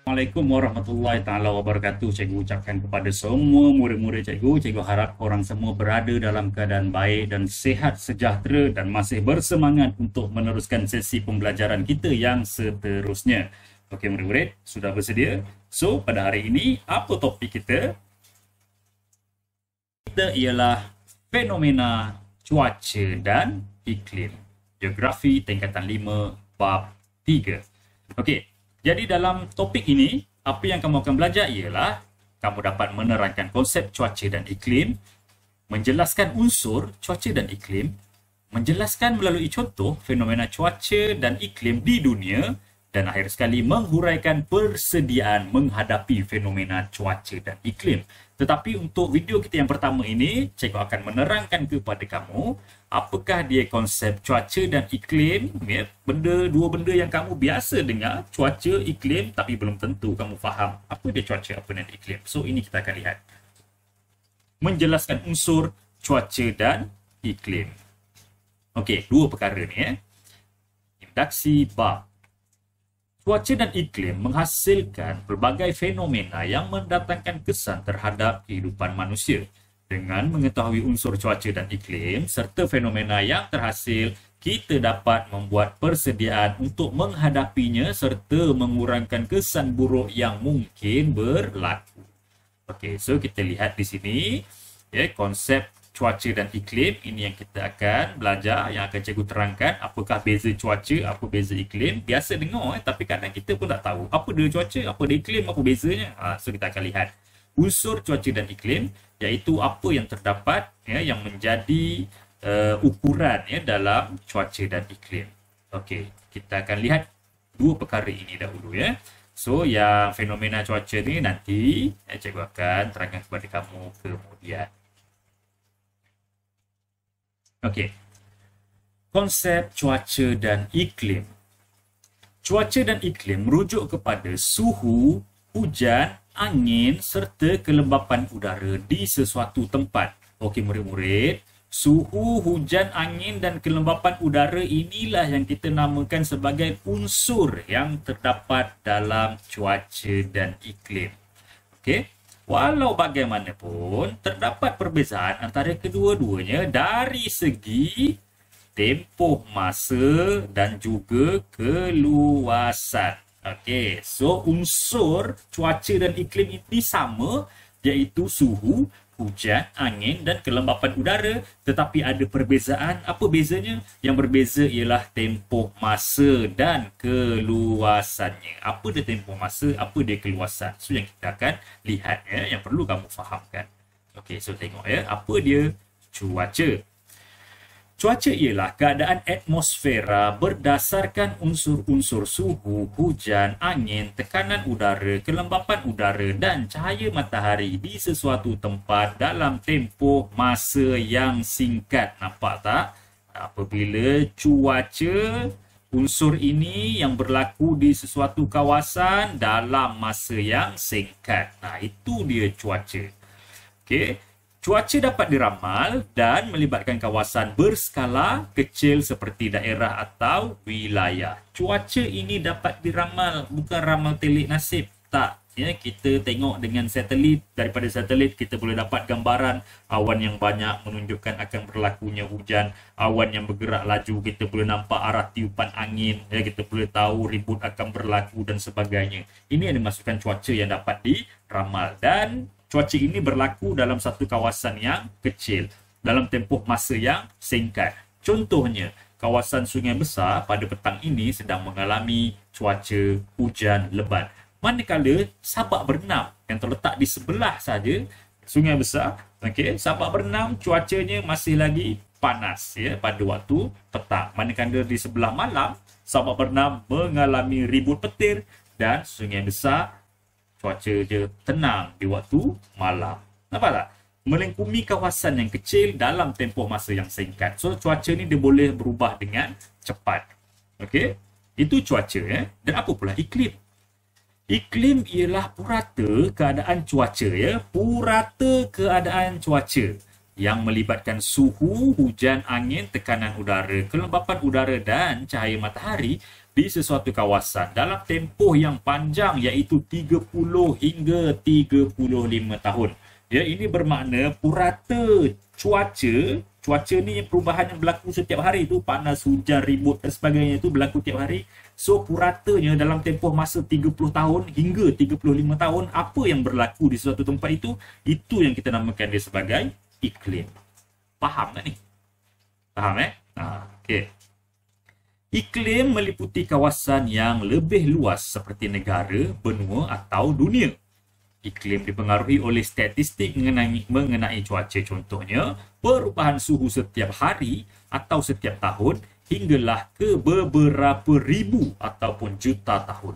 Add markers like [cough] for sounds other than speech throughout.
Assalamualaikum warahmatullahi taala wabarakatuh. Cikgu ucapkan kepada semua murid-murid cikgu, cikgu harap orang semua berada dalam keadaan baik dan sehat sejahtera dan masih bersemangat untuk meneruskan sesi pembelajaran kita yang seterusnya. Okey murid-murid, sudah bersedia? So, pada hari ini apa topik kita? Kita ialah fenomena cuaca dan iklim. Geografi tingkatan 5 bab 3. Okey. Jadi dalam topik ini apa yang kamu akan belajar ialah kamu dapat menerangkan konsep cuaca dan iklim, menjelaskan unsur cuaca dan iklim, menjelaskan melalui contoh fenomena cuaca dan iklim di dunia dan akhir sekali menghuraikan persediaan menghadapi fenomena cuaca dan iklim. Tetapi untuk video kita yang pertama ini, cikgu akan menerangkan kepada kamu apakah dia konsep cuaca dan iklim. Ya, benda dua benda yang kamu biasa dengar, cuaca, iklim tapi belum tentu kamu faham apa dia cuaca apa dan iklim. So ini kita akan lihat. Menjelaskan unsur cuaca dan iklim. Okey, dua perkara ni eh. Induksi bab. Cuaca dan iklim menghasilkan pelbagai fenomena yang mendatangkan kesan terhadap kehidupan manusia. Dengan mengetahui unsur cuaca dan iklim serta fenomena yang terhasil, kita dapat membuat persediaan untuk menghadapinya serta mengurangkan kesan buruk yang mungkin berlaku. Okey, so kita lihat di sini ya, konsep cuaca dan iklim ini yang kita akan belajar yang akan cikgu terangkan apakah beza cuaca apa beza iklim biasa dengar eh, tapi kadang kita pun tak tahu apa dia cuaca apa dia iklim apa bezanya ha, so kita akan lihat unsur cuaca dan iklim iaitu apa yang terdapat ya yang menjadi uh, ukuran ya dalam cuaca dan iklim okey kita akan lihat dua perkara ini dahulu ya So yang fenomena cuaca ni nanti eh, cikgu akan terangkan kepada kamu kemudian. Okey. Konsep cuaca dan iklim. Cuaca dan iklim merujuk kepada suhu, hujan, angin serta kelembapan udara di sesuatu tempat. Okey murid-murid, suhu, hujan, angin dan kelembapan udara inilah yang kita namakan sebagai unsur yang terdapat dalam cuaca dan iklim. Okey. Walau bagaimanapun, terdapat perbezaan antara kedua-duanya dari segi tempoh masa dan juga keluasan. Okey, so unsur cuaca dan iklim ini sama iaitu suhu, hujan, angin dan kelembapan udara tetapi ada perbezaan. Apa bezanya? Yang berbeza ialah tempoh masa dan keluasannya. Apa dia tempoh masa, apa dia keluasan? So yang kita akan lihat ya, yang perlu kamu fahamkan. Okay, so tengok ya, apa dia cuaca. Cuaca ialah keadaan atmosfera berdasarkan unsur-unsur suhu, hujan, angin, tekanan udara, kelembapan udara dan cahaya matahari di sesuatu tempat dalam tempoh masa yang singkat. Nampak tak? Apabila cuaca unsur ini yang berlaku di sesuatu kawasan dalam masa yang singkat. Nah, itu dia cuaca. Okey. Cuaca dapat diramal dan melibatkan kawasan berskala kecil seperti daerah atau wilayah. Cuaca ini dapat diramal bukan ramal telik nasib. Tak, ya, kita tengok dengan satelit. Daripada satelit kita boleh dapat gambaran awan yang banyak menunjukkan akan berlakunya hujan. Awan yang bergerak laju kita boleh nampak arah tiupan angin. Ya, kita boleh tahu ribut akan berlaku dan sebagainya. Ini yang dimasukkan cuaca yang dapat diramal. Dan cuaca ini berlaku dalam satu kawasan yang kecil dalam tempoh masa yang singkat. Contohnya, kawasan sungai besar pada petang ini sedang mengalami cuaca hujan lebat. Manakala Sabak Bernam yang terletak di sebelah saja sungai besar, okey, Sabak Bernam cuacanya masih lagi panas ya pada waktu petang. Manakala di sebelah malam, Sabak Bernam mengalami ribut petir dan sungai besar cuaca dia tenang di waktu malam. Nampak tak? Melengkumi kawasan yang kecil dalam tempoh masa yang singkat. So, cuaca ni dia boleh berubah dengan cepat. Okay? Itu cuaca eh. Dan apa pula iklim? Iklim ialah purata keadaan cuaca ya. Purata keadaan cuaca yang melibatkan suhu, hujan, angin, tekanan udara, kelembapan udara dan cahaya matahari di sesuatu kawasan dalam tempoh yang panjang iaitu 30 hingga 35 tahun. Ya, ini bermakna purata cuaca, cuaca ni perubahan yang berlaku setiap hari tu panas, hujan, ribut dan sebagainya itu berlaku setiap hari. So puratanya dalam tempoh masa 30 tahun hingga 35 tahun apa yang berlaku di suatu tempat itu itu yang kita namakan dia sebagai iklim. Faham tak ni? Faham eh? Ha, okay. Iklim meliputi kawasan yang lebih luas seperti negara, benua atau dunia. Iklim dipengaruhi oleh statistik mengenai, mengenai cuaca contohnya, perubahan suhu setiap hari atau setiap tahun hinggalah ke beberapa ribu ataupun juta tahun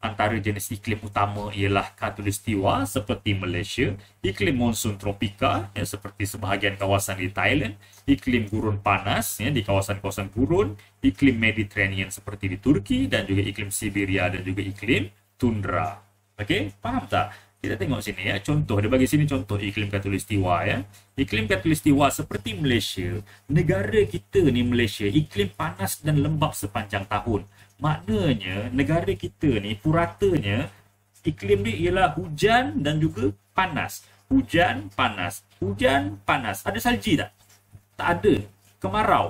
antara jenis iklim utama ialah khatulistiwa seperti Malaysia, iklim monsun tropika ya, seperti sebahagian kawasan di Thailand, iklim gurun panas ya, di kawasan-kawasan gurun, iklim Mediterranean seperti di Turki dan juga iklim Siberia dan juga iklim tundra. Okey, faham tak? Kita tengok sini ya, contoh, dia bagi sini contoh iklim khatulistiwa ya. Iklim khatulistiwa seperti Malaysia, negara kita ni Malaysia, iklim panas dan lembap sepanjang tahun maknanya negara kita ni puratanya iklim dia ialah hujan dan juga panas hujan panas hujan panas ada salji tak tak ada kemarau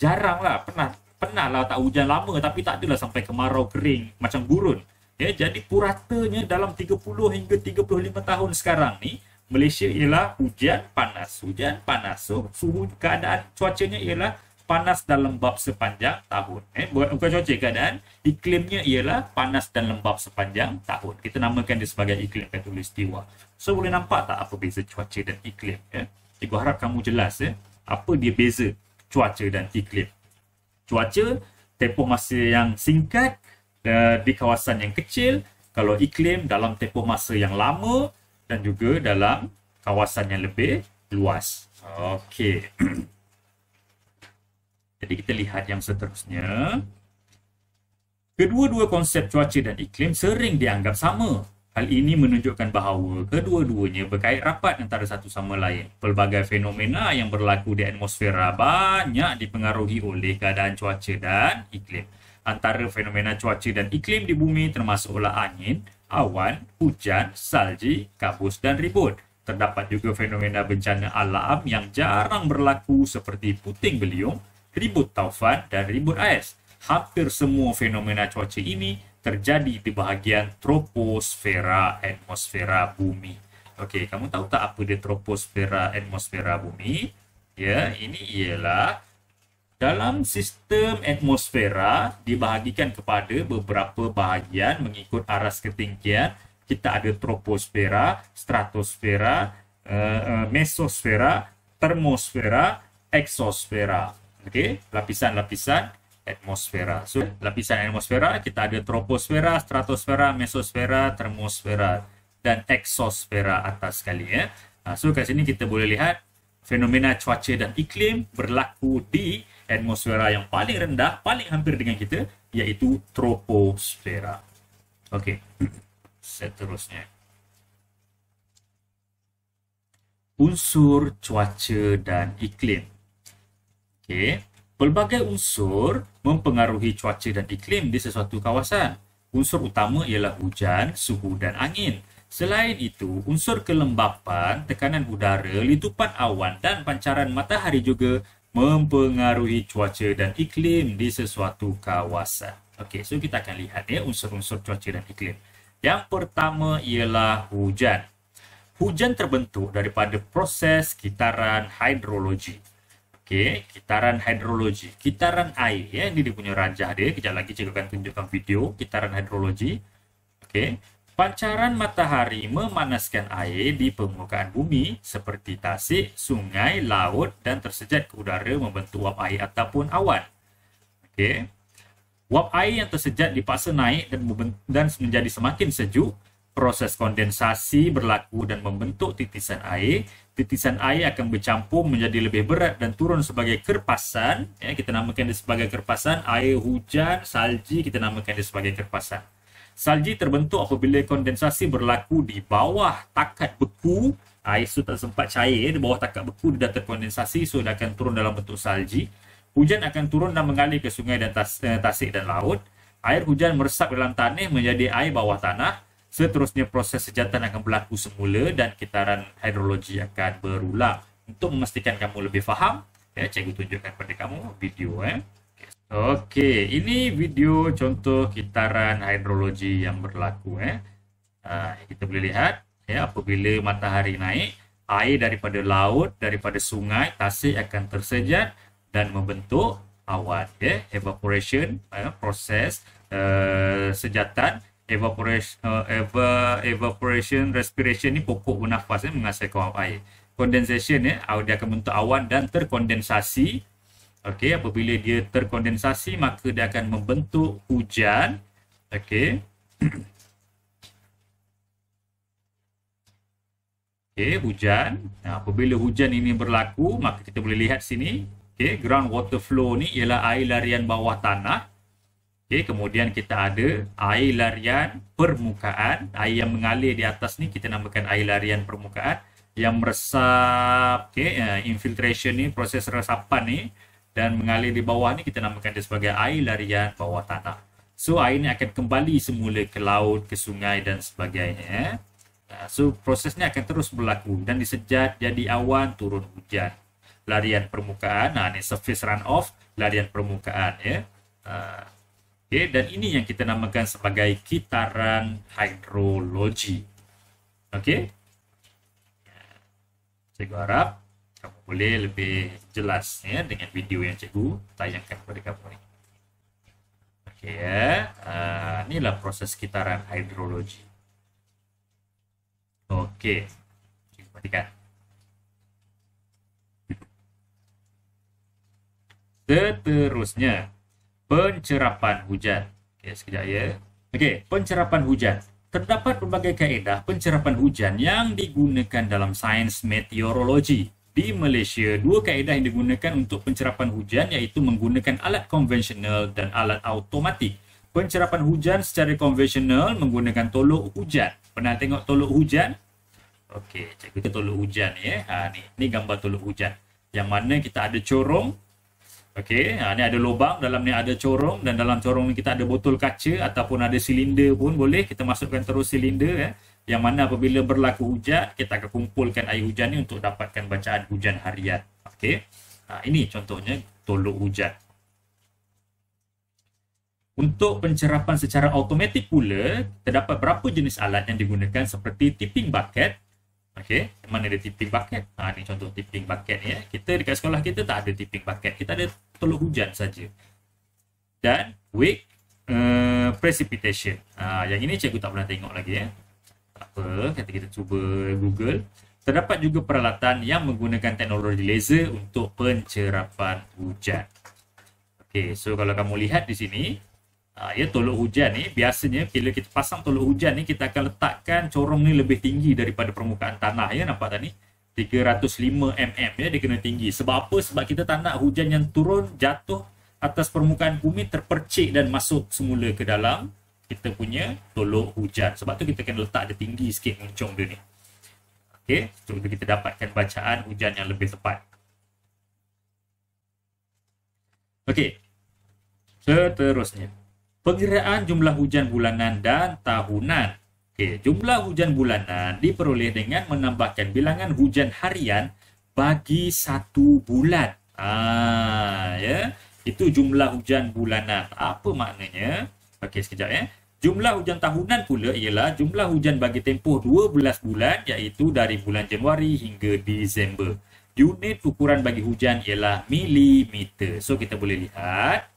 jaranglah pernah pernah lah tak hujan lama tapi tak adalah sampai kemarau kering macam gurun ya jadi puratanya dalam 30 hingga 35 tahun sekarang ni Malaysia ialah hujan panas hujan panas so suhu keadaan cuacanya ialah panas dan lembap sepanjang tahun. Eh, buat bukan cuaca keadaan, iklimnya ialah panas dan lembap sepanjang tahun. Kita namakan dia sebagai iklim katulistiwa. So, boleh nampak tak apa beza cuaca dan iklim? Eh? Ya? Cikgu harap kamu jelas eh? apa dia beza cuaca dan iklim. Cuaca, tempoh masa yang singkat uh, di kawasan yang kecil. Kalau iklim, dalam tempoh masa yang lama dan juga dalam kawasan yang lebih luas. Okey. [clears throat] Jadi kita lihat yang seterusnya. Kedua-dua konsep cuaca dan iklim sering dianggap sama. Hal ini menunjukkan bahawa kedua-duanya berkait rapat antara satu sama lain. Pelbagai fenomena yang berlaku di atmosfera banyak dipengaruhi oleh keadaan cuaca dan iklim. Antara fenomena cuaca dan iklim di bumi termasuklah angin, awan, hujan, salji, kabus dan ribut. Terdapat juga fenomena bencana alam yang jarang berlaku seperti puting beliung, ribut taufan dan ribut AS. Hampir semua fenomena cuaca ini terjadi di bahagian troposfera atmosfera bumi. Okey, kamu tahu tak apa dia troposfera atmosfera bumi? Ya, ini ialah dalam sistem atmosfera dibahagikan kepada beberapa bahagian mengikut aras ketinggian. Kita ada troposfera, stratosfera, uh, uh, mesosfera, termosfera, eksosfera. Okey, lapisan-lapisan atmosfera. So, lapisan atmosfera kita ada troposfera, stratosfera, mesosfera, termosfera dan eksosfera atas sekali. Ya. Eh? So, kat sini kita boleh lihat fenomena cuaca dan iklim berlaku di atmosfera yang paling rendah, paling hampir dengan kita iaitu troposfera. Okey, [clears throat] seterusnya. Unsur cuaca dan iklim. Okey, pelbagai unsur mempengaruhi cuaca dan iklim di sesuatu kawasan. Unsur utama ialah hujan, suhu dan angin. Selain itu, unsur kelembapan, tekanan udara, litupan awan dan pancaran matahari juga mempengaruhi cuaca dan iklim di sesuatu kawasan. Okey, so kita akan lihat ya unsur-unsur cuaca dan iklim. Yang pertama ialah hujan. Hujan terbentuk daripada proses kitaran hidrologi. Okey, kitaran hidrologi. Kitaran air ya, ini dia punya rajah dia. Kejap lagi cikgu akan tunjukkan video kitaran hidrologi. Okey. Pancaran matahari memanaskan air di permukaan bumi seperti tasik, sungai, laut dan tersejat ke udara membentuk uap air ataupun awan. Okey. uap air yang tersejat dipaksa naik dan, dan menjadi semakin sejuk. Proses kondensasi berlaku dan membentuk titisan air titisan air akan bercampur menjadi lebih berat dan turun sebagai kerpasan. Ya, kita namakan dia sebagai kerpasan. Air hujan, salji, kita namakan dia sebagai kerpasan. Salji terbentuk apabila kondensasi berlaku di bawah takat beku. Air itu tak sempat cair. Di bawah takat beku dia dah terkondensasi. So, dia akan turun dalam bentuk salji. Hujan akan turun dan mengalir ke sungai dan tas, eh, tasik dan laut. Air hujan meresap dalam tanah menjadi air bawah tanah. Seterusnya proses sejatan akan berlaku semula dan kitaran hidrologi akan berulang. Untuk memastikan kamu lebih faham, saya cikgu tunjukkan kepada kamu video. Eh. Okey, ini video contoh kitaran hidrologi yang berlaku. Eh. Uh, kita boleh lihat ya, apabila matahari naik, air daripada laut, daripada sungai, tasik akan tersejat dan membentuk awan. Eh. Evaporation, eh, proses uh, sejatan evaporation uh, eh, evaporation respiration ni pokok bernafas ni eh, menghasilkan air condensation ni eh, dia akan bentuk awan dan terkondensasi okey apabila dia terkondensasi maka dia akan membentuk hujan okey [coughs] okey hujan nah, apabila hujan ini berlaku maka kita boleh lihat sini okey ground water flow ni ialah air larian bawah tanah Okay, kemudian kita ada air larian permukaan. Air yang mengalir di atas ni kita namakan air larian permukaan. Yang meresap, okay, ya, infiltration ni, proses resapan ni dan mengalir di bawah ni kita namakan dia sebagai air larian bawah tanah. So, air ni akan kembali semula ke laut, ke sungai dan sebagainya. Ya. So, proses ni akan terus berlaku dan disejat jadi awan turun hujan. Larian permukaan, nah ni surface runoff, larian permukaan ya. Yeah. Okey, dan ini yang kita namakan sebagai kitaran hidrologi. Okey. Cikgu harap kamu boleh lebih jelas ya dengan video yang cikgu tayangkan kepada kamu ini. Okey ya. Uh, inilah proses kitaran hidrologi. Okey. Cikgu perhatikan. Seterusnya, pencerapan hujan. Ya, sekejap ya. Okey, pencerapan hujan. Terdapat berbagai kaedah pencerapan hujan yang digunakan dalam sains meteorologi. Di Malaysia, dua kaedah yang digunakan untuk pencerapan hujan iaitu menggunakan alat konvensional dan alat automatik. Pencerapan hujan secara konvensional menggunakan tolok hujan. Pernah tengok tolok hujan? Okey, cikgu kita tolok hujan ya. Ha, ni, ni gambar tolok hujan. Yang mana kita ada corong, Okey, ha, ni ada lubang, dalam ni ada corong dan dalam corong ni kita ada botol kaca ataupun ada silinder pun boleh kita masukkan terus silinder eh. Yang mana apabila berlaku hujan, kita akan kumpulkan air hujan ni untuk dapatkan bacaan hujan harian. Okey. Ha, ini contohnya tolok hujan. Untuk pencerapan secara automatik pula, terdapat berapa jenis alat yang digunakan seperti tipping bucket, Okey, mana ada tipping bucket? Ha, ini contoh tipping bucket ya. Kita dekat sekolah kita tak ada tipping bucket. Kita ada teluk hujan saja. Dan wake uh, precipitation. Ha, yang ini cikgu tak pernah tengok lagi ya. Tak apa, kata kita cuba Google. Terdapat juga peralatan yang menggunakan teknologi laser untuk pencerapan hujan. Okey, so kalau kamu lihat di sini, Ha, ya, tolok hujan ni biasanya bila kita pasang tolok hujan ni kita akan letakkan corong ni lebih tinggi daripada permukaan tanah ya nampak tak ni 305 mm ya dia kena tinggi sebab apa sebab kita tak nak hujan yang turun jatuh atas permukaan bumi terpercik dan masuk semula ke dalam kita punya tolok hujan sebab tu kita kena letak dia tinggi sikit muncung dia ni Okey, supaya kita dapatkan bacaan hujan yang lebih tepat Okey, seterusnya so, Pengiraan jumlah hujan bulanan dan tahunan. Okay, jumlah hujan bulanan diperoleh dengan menambahkan bilangan hujan harian bagi satu bulan. Ah, ya. Itu jumlah hujan bulanan. Apa maknanya? Okey, sekejap ya. Jumlah hujan tahunan pula ialah jumlah hujan bagi tempoh 12 bulan iaitu dari bulan Januari hingga Disember. Unit ukuran bagi hujan ialah milimeter. So, kita boleh lihat.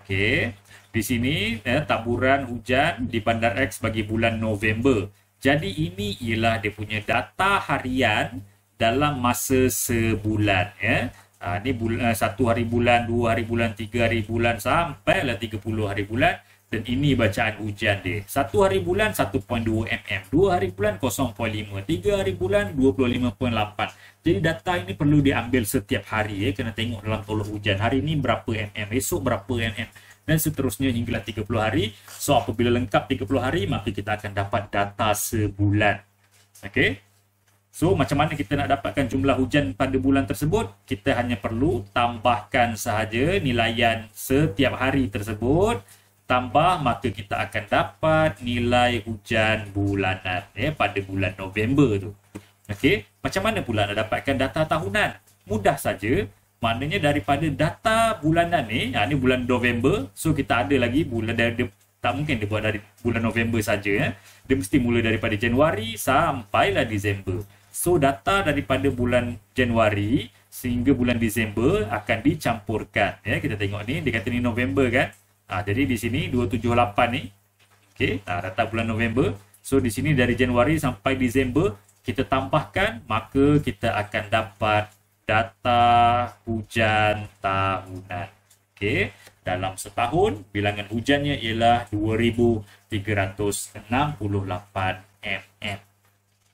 Okey di sini eh, taburan hujan di Bandar X bagi bulan November. Jadi ini ialah dia punya data harian dalam masa sebulan. Ya. Ah, eh. Ha, ini bul- satu hari bulan, dua hari bulan, tiga hari bulan sampai lah puluh hari bulan. Dan ini bacaan hujan dia. Satu hari bulan 1.2 mm. Dua hari bulan 0.5. Tiga hari bulan 25.8. Jadi data ini perlu diambil setiap hari. Eh. Kena tengok dalam tolong hujan. Hari ini berapa mm. Esok berapa mm dan seterusnya hinggalah 30 hari. So apabila lengkap 30 hari, maka kita akan dapat data sebulan. Okay. So macam mana kita nak dapatkan jumlah hujan pada bulan tersebut? Kita hanya perlu tambahkan sahaja nilaian setiap hari tersebut. Tambah maka kita akan dapat nilai hujan bulanan eh, pada bulan November tu. Okey, macam mana pula nak dapatkan data tahunan? Mudah saja. Maknanya daripada data bulanan ni, ha, ni bulan November, so kita ada lagi bulan dari, tak mungkin dia buat dari bulan November saja. Eh. Dia mesti mula daripada Januari sampai lah Disember. So data daripada bulan Januari sehingga bulan Disember akan dicampurkan. Ya, eh. kita tengok ni, dia kata ni November kan. Ha, jadi di sini 278 ni, okay, ha, data bulan November. So di sini dari Januari sampai Disember, kita tambahkan maka kita akan dapat data hujan tahunan. Okey, dalam setahun bilangan hujannya ialah 2368 mm.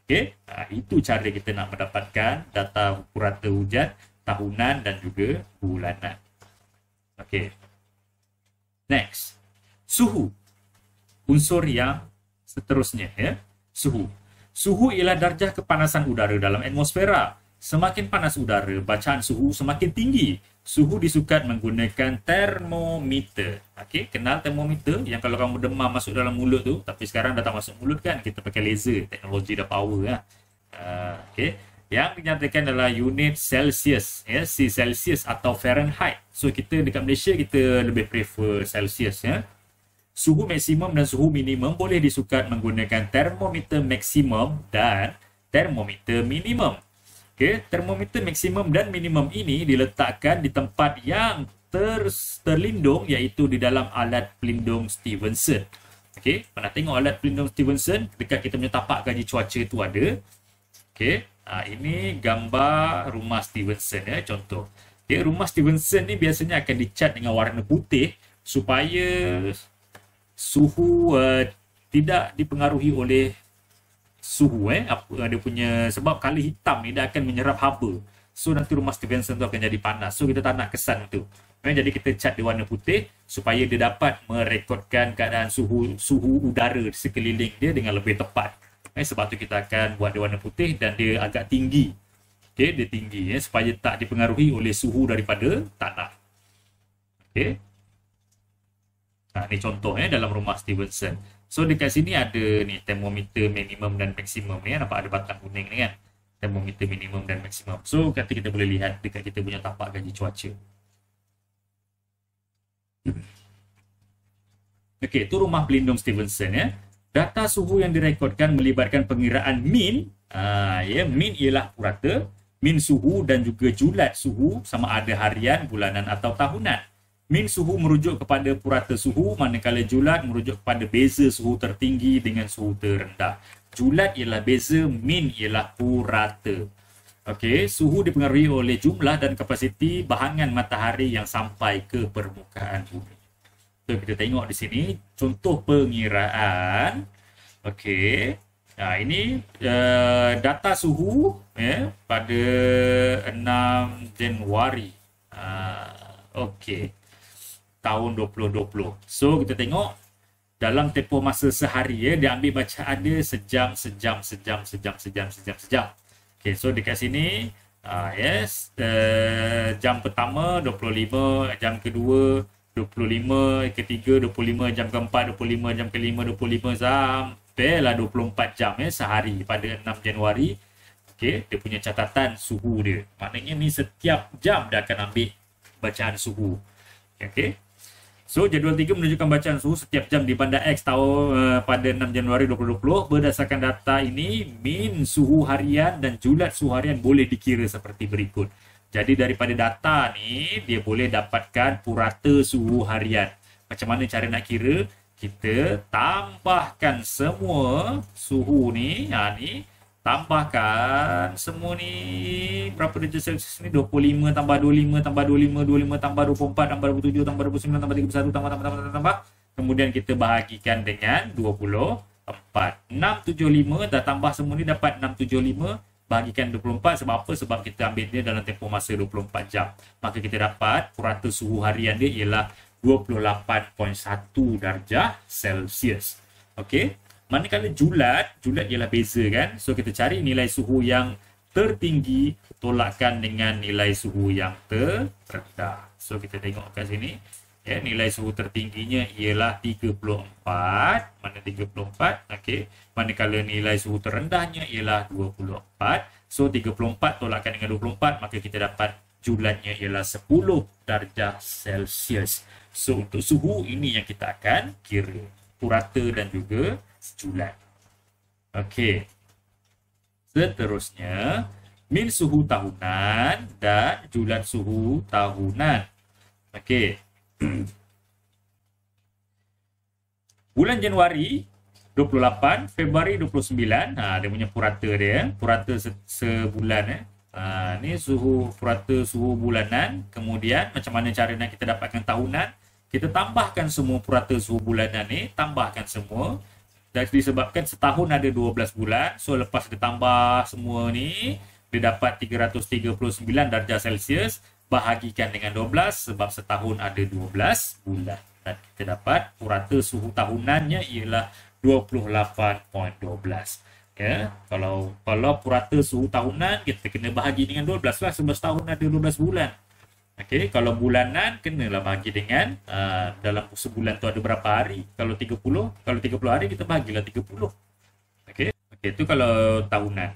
Okey, ha, itu cara kita nak mendapatkan data purata hujan tahunan dan juga bulanan. Okey. Next, suhu. Unsur yang seterusnya ya, suhu. Suhu ialah darjah kepanasan udara dalam atmosfera semakin panas udara, bacaan suhu semakin tinggi. Suhu disukat menggunakan termometer. Okey, kenal termometer yang kalau kamu demam masuk dalam mulut tu, tapi sekarang dah tak masuk mulut kan, kita pakai laser, teknologi dah power lah. Uh, Okey, yang dinyatakan adalah unit Celsius, ya, yeah, C Celsius atau Fahrenheit. So kita dekat Malaysia kita lebih prefer Celsius ya. Yeah. Suhu maksimum dan suhu minimum boleh disukat menggunakan termometer maksimum dan termometer minimum. Okay, termometer maksimum dan minimum ini diletakkan di tempat yang ter, terlindung iaitu di dalam alat pelindung Stevenson. Okay, pernah tengok alat pelindung Stevenson dekat kita punya tapak gaji cuaca itu ada. Okay, ha, ini gambar rumah Stevenson ya contoh. Okay, rumah Stevenson ni biasanya akan dicat dengan warna putih supaya suhu uh, tidak dipengaruhi oleh suhu eh apa dia punya sebab kali hitam ni dia akan menyerap haba so nanti rumah Stevenson tu akan jadi panas so kita tak nak kesan tu eh, jadi kita cat di warna putih supaya dia dapat merekodkan keadaan suhu suhu udara di sekeliling dia dengan lebih tepat eh, sebab tu kita akan buat di warna putih dan dia agak tinggi okay, dia tinggi eh, supaya tak dipengaruhi oleh suhu daripada tanah okay. Nah, ini contoh eh, dalam rumah Stevenson. So dekat sini ada ni termometer minimum dan maksimum ni ya. Nampak ada batang kuning ni kan. Termometer minimum dan maksimum. So kata kita boleh lihat dekat kita punya tapak gaji cuaca. Okay, tu rumah pelindung Stevenson ya. Data suhu yang direkodkan melibatkan pengiraan min. Ah, ya, min ialah purata, min suhu dan juga julat suhu sama ada harian, bulanan atau tahunan. Min suhu merujuk kepada purata suhu manakala julat merujuk kepada beza suhu tertinggi dengan suhu terendah. Julat ialah beza, min ialah purata. Okey, suhu dipengaruhi oleh jumlah dan kapasiti bahangan matahari yang sampai ke permukaan bumi. So, kita tengok di sini contoh pengiraan. Okey. Nah, ini uh, data suhu yeah, pada 6 Januari. Uh, ah, Okey tahun 2020. So kita tengok dalam tempoh masa sehari ya dia ambil bacaan dia sejam sejam sejam sejam sejam sejam sejam. Okay, so dekat sini uh, yes uh, jam pertama 25, jam kedua 25, ketiga 25, jam keempat 25, jam kelima 25 sampailah 24 jam ya sehari pada 6 Januari. Okay, dia punya catatan suhu dia. Maknanya ni setiap jam dia akan ambil bacaan suhu. Okay. So jadual 3 menunjukkan bacaan suhu setiap jam di bandar X tahu uh, eh, pada 6 Januari 2020 berdasarkan data ini min suhu harian dan julat suhu harian boleh dikira seperti berikut. Jadi daripada data ni dia boleh dapatkan purata suhu harian. Macam mana cara nak kira? Kita tambahkan semua suhu ni ha ni Tambahkan semua ni Berapa kerja services ni 25 tambah 25 tambah 25 25 tambah 24 tambah 27 tambah 29 tambah 31 tambah tambah tambah tambah, tambah. Kemudian kita bahagikan dengan 24 675 dah tambah semua ni dapat 675 Bahagikan 24 sebab apa? Sebab kita ambil dia dalam tempoh masa 24 jam Maka kita dapat purata suhu harian dia ialah 28.1 darjah Celsius Okay Manakala julat, julat ialah beza kan. So kita cari nilai suhu yang tertinggi tolakkan dengan nilai suhu yang terendah. So kita tengok kat sini. Ya, nilai suhu tertingginya ialah 34. Mana 34? Okey. Manakala nilai suhu terendahnya ialah 24. So 34 tolakkan dengan 24 maka kita dapat julatnya ialah 10 darjah Celsius. So untuk suhu ini yang kita akan kira. Purata dan juga sejulat. Okey. Seterusnya, mil suhu tahunan dan julat suhu tahunan. Okey. [clears throat] Bulan Januari 28, Februari 29. Ha, dia punya purata dia. Purata se sebulan. Eh. Ha, ni suhu purata suhu bulanan. Kemudian macam mana cara nak kita dapatkan tahunan. Kita tambahkan semua purata suhu bulanan ni. Tambahkan semua dan disebabkan setahun ada 12 bulan so lepas ditambah semua ni dia dapat 339 darjah Celsius bahagikan dengan 12 sebab setahun ada 12 bulan dan kita dapat purata suhu tahunannya ialah 28.12 okay. kalau kalau purata suhu tahunan kita kena bahagi dengan 12 lah sebab setahun ada 12 bulan Okey, kalau bulanan kenalah bagi dengan uh, dalam sebulan tu ada berapa hari. Kalau 30, kalau 30 hari kita bagilah 30. Okey. Okey, itu kalau tahunan.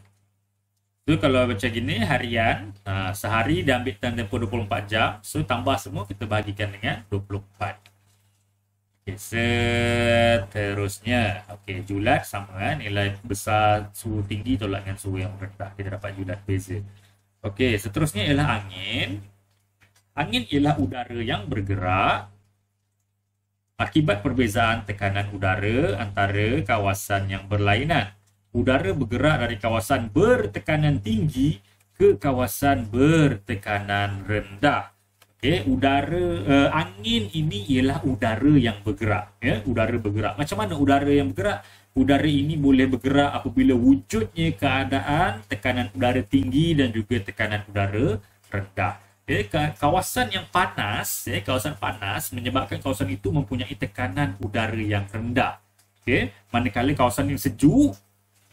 Tu kalau macam gini harian, uh, sehari dia ambil time tempoh 24 jam. So tambah semua kita bagikan dengan 24. Okey, seterusnya. Okey, julat sama kan nilai besar suhu tinggi tolak dengan suhu yang rendah. Kita dapat julat beza. Okey, seterusnya ialah angin. Angin ialah udara yang bergerak akibat perbezaan tekanan udara antara kawasan yang berlainan. Udara bergerak dari kawasan bertekanan tinggi ke kawasan bertekanan rendah. Okay, udara uh, angin ini ialah udara yang bergerak yeah, udara bergerak macam mana udara yang bergerak udara ini boleh bergerak apabila wujudnya keadaan tekanan udara tinggi dan juga tekanan udara rendah Ya, kawasan yang panas, ya, kawasan panas menyebabkan kawasan itu mempunyai tekanan udara yang rendah. Okey, manakala kawasan yang sejuk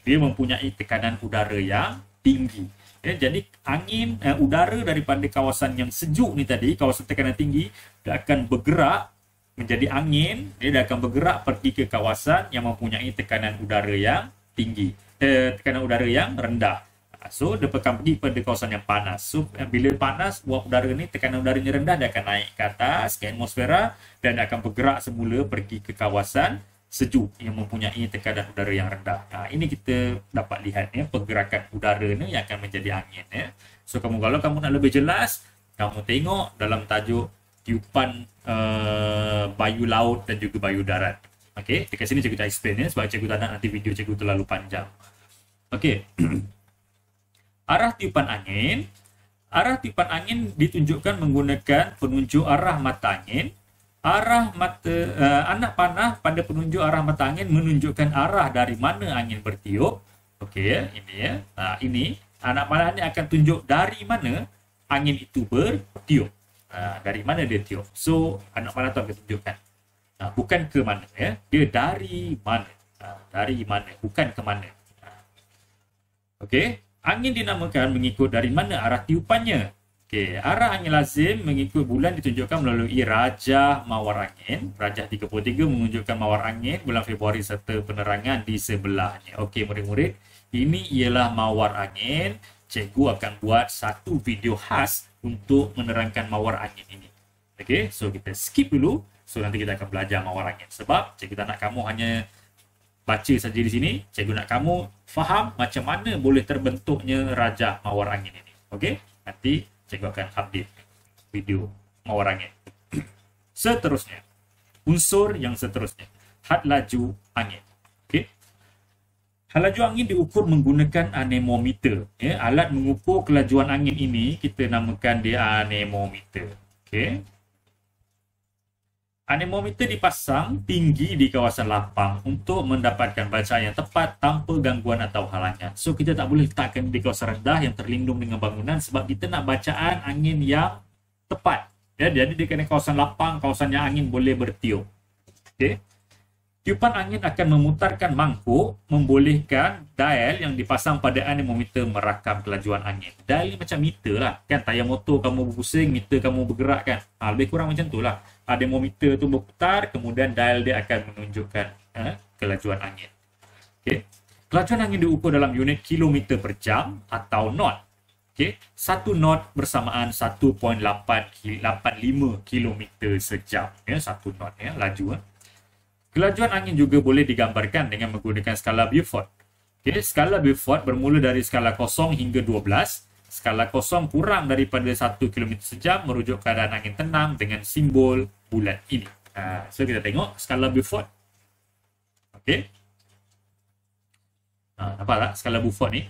dia mempunyai tekanan udara yang tinggi. Ya, jadi angin eh, udara daripada kawasan yang sejuk ni tadi, kawasan tekanan tinggi dia akan bergerak menjadi angin, eh, dia akan bergerak pergi ke kawasan yang mempunyai tekanan udara yang tinggi. Eh, tekanan udara yang rendah. Ah, so, dia akan pergi pada kawasan yang panas. So, eh, bila panas, wap udara ni, tekanan udara ni rendah, dia akan naik ke atas ke atmosfera dan akan bergerak semula pergi ke kawasan sejuk yang mempunyai tekanan udara yang rendah. Ha, ini kita dapat lihat ya, pergerakan udara ni yang akan menjadi angin. Ya. So, kamu kalau kamu nak lebih jelas, kamu tengok dalam tajuk tiupan uh, bayu laut dan juga bayu darat. Okay, dekat sini cikgu dah explain ya, sebab cikgu tak nak nanti video cikgu terlalu panjang. Okay. [clears throat] arah tiupan angin. Arah tiupan angin ditunjukkan menggunakan penunjuk arah mata angin. Arah mata uh, anak panah pada penunjuk arah mata angin menunjukkan arah dari mana angin bertiup. Okey, ini ya. Nah, ha, ini anak panah ini akan tunjuk dari mana angin itu bertiup. Uh, dari mana dia tiup. So, anak panah itu akan tunjukkan. Uh, bukan ke mana, ya. Dia dari mana. Uh, dari mana, bukan ke mana. Uh, Okey angin dinamakan mengikut dari mana arah tiupannya. Okey, arah angin lazim mengikut bulan ditunjukkan melalui rajah mawar angin. Rajah 33 menunjukkan mawar angin bulan Februari serta penerangan di sebelahnya. Okey, murid-murid, ini ialah mawar angin. Cikgu akan buat satu video khas untuk menerangkan mawar angin ini. Okey, so kita skip dulu. So, nanti kita akan belajar mawar angin. Sebab cikgu tak nak kamu hanya baca saja di sini Saya guna kamu faham macam mana boleh terbentuknya raja mawar angin ini okey nanti cikgu akan update video mawar angin [clears throat] seterusnya unsur yang seterusnya had laju angin okey had laju angin diukur menggunakan anemometer ya, alat mengukur kelajuan angin ini kita namakan dia anemometer okey Anemometer dipasang tinggi di kawasan lapang untuk mendapatkan bacaan yang tepat tanpa gangguan atau halangan. So kita tak boleh letakkan di kawasan rendah yang terlindung dengan bangunan sebab kita nak bacaan angin yang tepat. Ya, jadi di kena kawasan lapang, kawasan yang angin boleh bertiup. Okay. Tiupan angin akan memutarkan mangkuk membolehkan dial yang dipasang pada anemometer merakam kelajuan angin. Dial ni macam meter lah. Kan tayar motor kamu berpusing, meter kamu bergerak kan. Ha, lebih kurang macam tu lah uh, demometer tu berputar kemudian dial dia akan menunjukkan uh, kelajuan angin. Okey. Kelajuan angin diukur dalam unit kilometer per jam atau knot. Okey, satu knot bersamaan 1.85 kilometer sejam. Ya, satu knot ya, laju. Ya. Kelajuan angin juga boleh digambarkan dengan menggunakan skala Beaufort. Okey, skala Beaufort bermula dari skala 0 hingga 12. Skala kosong kurang daripada 1 km sejam merujuk keadaan angin tenang dengan simbol bulat ini. Uh, so kita tengok skala Buford. Okay. Uh, ha, nampak tak skala Buford ni?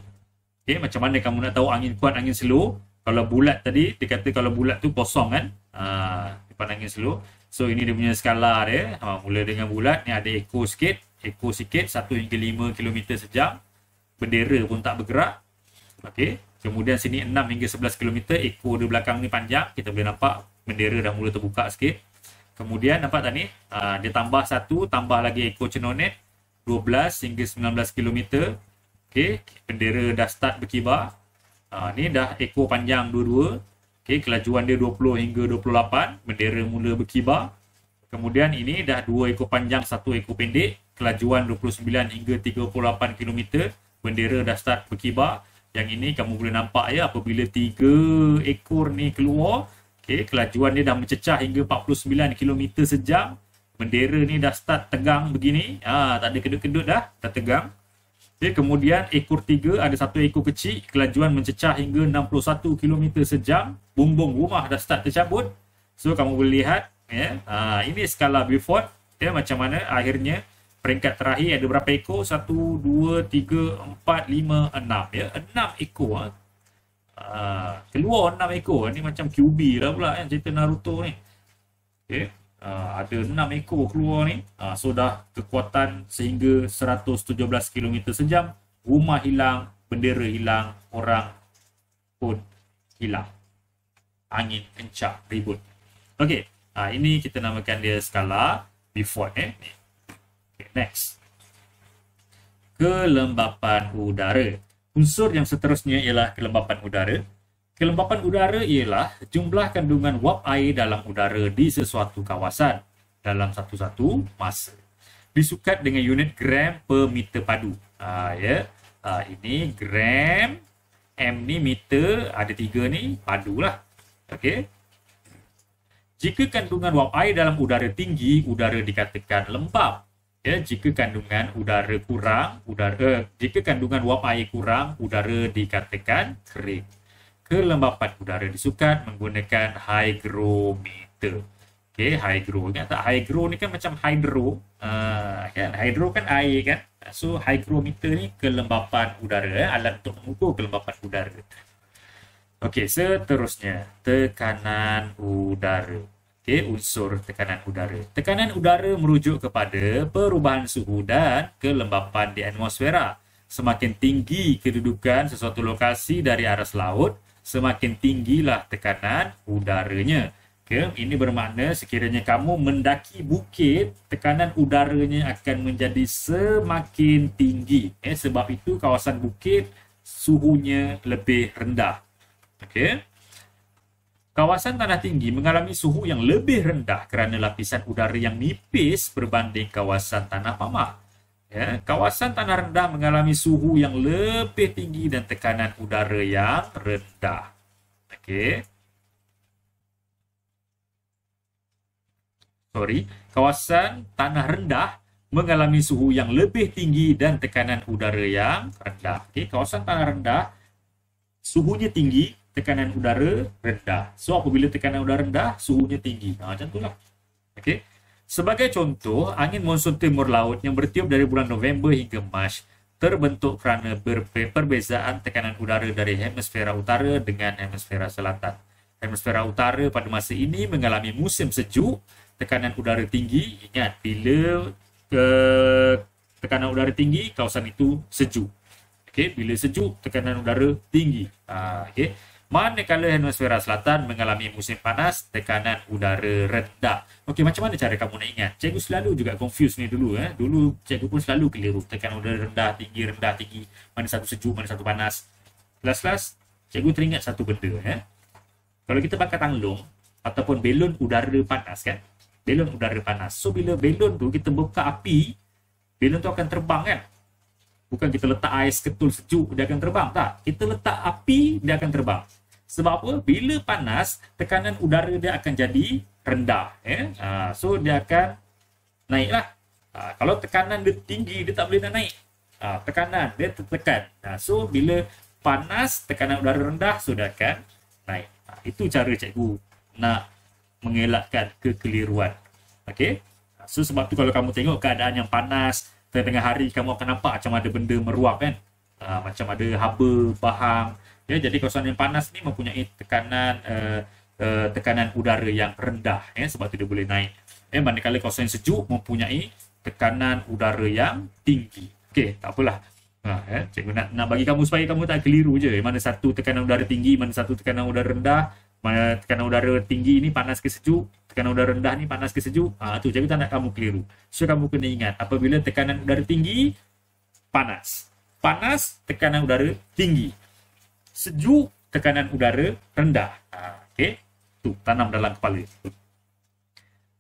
Okay, macam mana kamu nak tahu angin kuat, angin slow? Kalau bulat tadi, dia kata kalau bulat tu kosong kan? Uh, depan angin slow. So ini dia punya skala dia. Uh, mula dengan bulat, ni ada ekor sikit. Ekor sikit, 1 hingga 5 km sejam. Bendera pun tak bergerak. Okay. Kemudian sini 6 hingga 11 km, ekor di belakang ni panjang. Kita boleh nampak bendera dah mula terbuka sikit. Kemudian nampak tak ni? Ah, dia tambah satu, tambah lagi ekor cenonet. 12 hingga 19 km. Okey, bendera dah start berkibar. Ah, ni dah ekor panjang dua-dua. Okey, kelajuan dia 20 hingga 28. Bendera mula berkibar. Kemudian ini dah dua ekor panjang, satu ekor pendek. Kelajuan 29 hingga 38 km. Bendera dah start berkibar. Yang ini kamu boleh nampak ya apabila tiga ekor ni keluar. Okay, kelajuan dia dah mencecah hingga 49 km sejam. Bendera ni dah start tegang begini. Ah, tak ada kedut-kedut dah. Dah tegang. Okay, kemudian ekor tiga ada satu ekor kecil. Kelajuan mencecah hingga 61 km sejam. Bumbung rumah dah start tercabut. So kamu boleh lihat. Ya. Yeah. Ha, ah, ini skala Beaufort. yeah, macam mana akhirnya peringkat terakhir ada berapa ekor? Satu, dua, tiga, empat, lima, enam. ya. enam ekor ha. Ha, keluar enam ekor Ini macam QB lah pula kan cerita Naruto ni okay. ha, ah, ada enam ekor keluar ni ha, so dah kekuatan sehingga 117 km sejam rumah hilang bendera hilang orang pun hilang angin kencang ribut Okay, ha, ini kita namakan dia skala before eh next. Kelembapan udara. Unsur yang seterusnya ialah kelembapan udara. Kelembapan udara ialah jumlah kandungan wap air dalam udara di sesuatu kawasan dalam satu-satu masa. Disukat dengan unit gram per meter padu. Ha, ya. ha, ini gram, M ni meter, ada tiga ni, padulah. Okey. Jika kandungan wap air dalam udara tinggi, udara dikatakan lembap ya jika kandungan udara kurang udara eh, jika kandungan wap air kurang udara dikatakan kering kelembapan udara disukat menggunakan hygrometer okey hygro ingat tak hygro ni kan macam hydro uh, kan hydro kan air kan so hygrometer ni kelembapan udara eh? alat untuk mengukur kelembapan udara Okey, seterusnya tekanan udara okay, unsur tekanan udara. Tekanan udara merujuk kepada perubahan suhu dan kelembapan di atmosfera. Semakin tinggi kedudukan sesuatu lokasi dari aras laut, semakin tinggilah tekanan udaranya. Okay, ini bermakna sekiranya kamu mendaki bukit, tekanan udaranya akan menjadi semakin tinggi. Eh, sebab itu kawasan bukit suhunya lebih rendah. Okay. Kawasan tanah tinggi mengalami suhu yang lebih rendah kerana lapisan udara yang nipis berbanding kawasan tanah pamah. Ya, kawasan tanah rendah mengalami suhu yang lebih tinggi dan tekanan udara yang rendah. Okey. Sorry, kawasan tanah rendah mengalami suhu yang lebih tinggi dan tekanan udara yang rendah. Okey, kawasan tanah rendah suhunya tinggi, tekanan udara rendah. So apabila tekanan udara rendah, suhunya tinggi. Ha, macam tu lah. Okay. Sebagai contoh, angin monsun timur laut yang bertiup dari bulan November hingga Mac terbentuk kerana perbezaan tekanan udara dari hemisfera utara dengan hemisfera selatan. Hemisfera utara pada masa ini mengalami musim sejuk, tekanan udara tinggi. Ingat, bila ke eh, tekanan udara tinggi, kawasan itu sejuk. Okay, bila sejuk, tekanan udara tinggi. Ah, okay. Manakala hemisfera selatan mengalami musim panas, tekanan udara rendah. Okey, macam mana cara kamu nak ingat? Cikgu selalu juga confuse ni dulu. Eh? Dulu cikgu pun selalu keliru. Tekanan udara rendah, tinggi, rendah, tinggi. Mana satu sejuk, mana satu panas. Last-last, cikgu teringat satu benda. Eh? Kalau kita pakai tanglung ataupun belon udara panas kan? Belon udara panas. So, bila belon tu kita buka api, belon tu akan terbang kan? Bukan kita letak ais ketul sejuk, dia akan terbang. Tak. Kita letak api, dia akan terbang. Sebab apa? Bila panas, tekanan udara dia akan jadi rendah. Eh? Ha, so, dia akan naiklah. Ha, kalau tekanan dia tinggi, dia tak boleh nak naik. Ha, tekanan dia tertekan. Ha, so, bila panas, tekanan udara rendah, so dia akan naik. Ha, itu cara cikgu nak mengelakkan kekeliruan. Okay? Ha, so, sebab tu kalau kamu tengok keadaan yang panas, tengah hari kamu akan nampak macam ada benda meruap kan? Ha, macam ada haba, baham, ya jadi kawasan yang panas ni mempunyai tekanan uh, uh, tekanan udara yang rendah ya sebab tu dia boleh naik eh ya, manakala kawasan yang sejuk mempunyai tekanan udara yang tinggi okey tak apalah Nah, ha, eh, ya, cikgu nak, nak bagi kamu supaya kamu tak keliru je mana satu tekanan udara tinggi mana satu tekanan udara rendah mana tekanan udara tinggi ini panas ke sejuk tekanan udara rendah ni panas ke sejuk ah tu cikgu tak nak kamu keliru so kamu kena ingat apabila tekanan udara tinggi panas panas tekanan udara tinggi sejuk tekanan udara rendah. Ha, okey, tu tanam dalam kepala.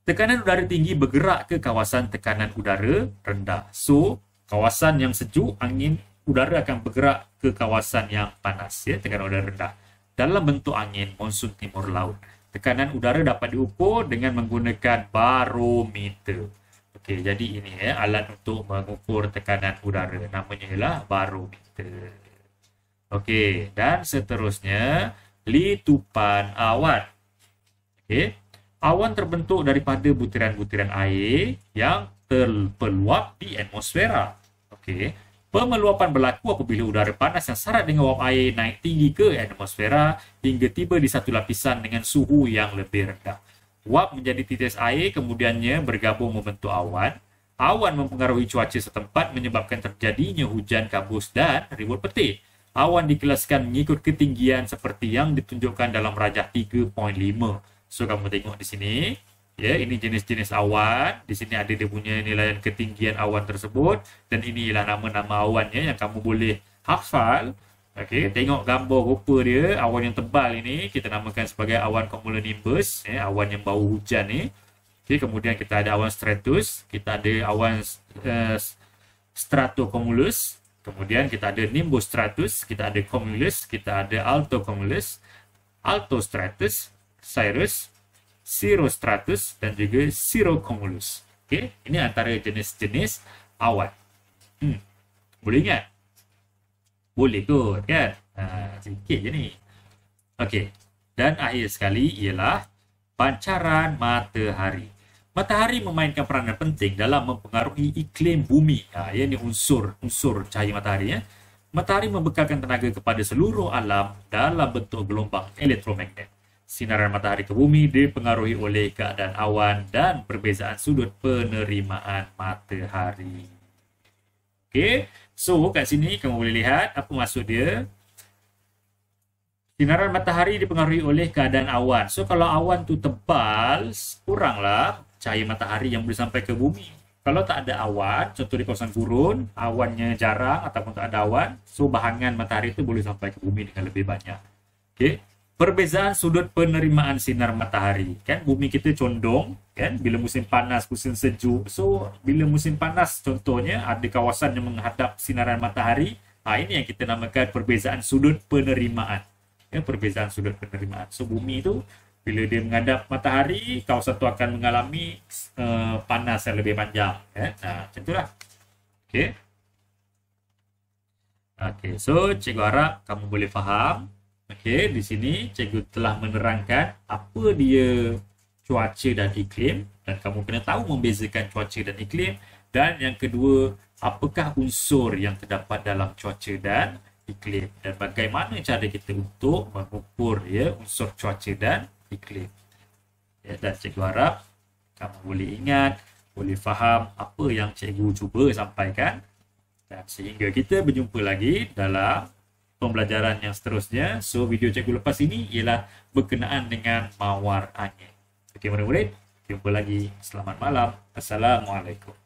Tekanan udara tinggi bergerak ke kawasan tekanan udara rendah. So, kawasan yang sejuk, angin udara akan bergerak ke kawasan yang panas, ya, tekanan udara rendah. Dalam bentuk angin monsun timur laut, tekanan udara dapat diukur dengan menggunakan barometer. Okey, jadi ini ya, alat untuk mengukur tekanan udara. Namanya ialah barometer. Oke, dan seterusnya litupan awan. Oke. Awan terbentuk daripada butiran-butiran air yang terpeluap di atmosfera. Oke. Pemeluapan berlaku apabila udara panas yang syarat dengan uap air naik tinggi ke atmosfera hingga tiba di satu lapisan dengan suhu yang lebih rendah. Uap menjadi titis air kemudiannya bergabung membentuk awan. Awan mempengaruhi cuaca setempat menyebabkan terjadinya hujan kabus dan ribut petir awan dikelaskan mengikut ketinggian seperti yang ditunjukkan dalam rajah 3.5. So kamu tengok di sini, ya yeah, ini jenis-jenis awan. Di sini ada dia punya nilaian ketinggian awan tersebut dan inilah nama-nama awannya yang kamu boleh hafal. Okey, tengok gambar rupa dia, awan yang tebal ini kita namakan sebagai awan cumulonimbus, ya, yeah, awan yang bau hujan ni. Okey, kemudian kita ada awan stratus, kita ada awan uh, eh, stratocumulus, Kemudian kita ada nimbus stratus, kita ada cumulus, kita ada alto cumulus, alto stratus, cirrus, cirro stratus dan juga cirro cumulus. Okay, ini antara jenis-jenis awan. Hmm. Boleh ingat? Boleh kot, kan? Ha, sikit je ni. Okey. Dan akhir sekali ialah pancaran matahari. Matahari memainkan peranan penting dalam mempengaruhi iklim bumi. Ha, ya, ini unsur-unsur cahaya matahari. Ya. Matahari membekalkan tenaga kepada seluruh alam dalam bentuk gelombang elektromagnet. Sinaran matahari ke bumi dipengaruhi oleh keadaan awan dan perbezaan sudut penerimaan matahari. Okay. So, kat sini kamu boleh lihat apa maksud dia. Sinaran matahari dipengaruhi oleh keadaan awan. So, kalau awan tu tebal, kuranglah cahaya matahari yang boleh sampai ke bumi. Kalau tak ada awan, contoh di kawasan gurun, awannya jarang ataupun tak ada awan, so bahangan matahari itu boleh sampai ke bumi dengan lebih banyak. Okay. Perbezaan sudut penerimaan sinar matahari. Kan? Bumi kita condong, kan? bila musim panas, musim sejuk. So, bila musim panas contohnya, ada kawasan yang menghadap sinaran matahari, ha, ini yang kita namakan perbezaan sudut penerimaan. Ya, perbezaan sudut penerimaan. So, bumi itu bila dia menghadap matahari kawasan tu akan mengalami uh, panas yang lebih panjang eh? nah, macam tu lah ok ok so cikgu harap kamu boleh faham Okay, di sini cikgu telah menerangkan apa dia cuaca dan iklim dan kamu kena tahu membezakan cuaca dan iklim dan yang kedua apakah unsur yang terdapat dalam cuaca dan iklim dan bagaimana cara kita untuk mengukur ya unsur cuaca dan diklaim. Ya, dan cikgu harap kamu boleh ingat, boleh faham apa yang cikgu cuba sampaikan. Dan sehingga kita berjumpa lagi dalam pembelajaran yang seterusnya. So, video cikgu lepas ini ialah berkenaan dengan mawar angin. Okey, murid-murid. Jumpa lagi. Selamat malam. Assalamualaikum.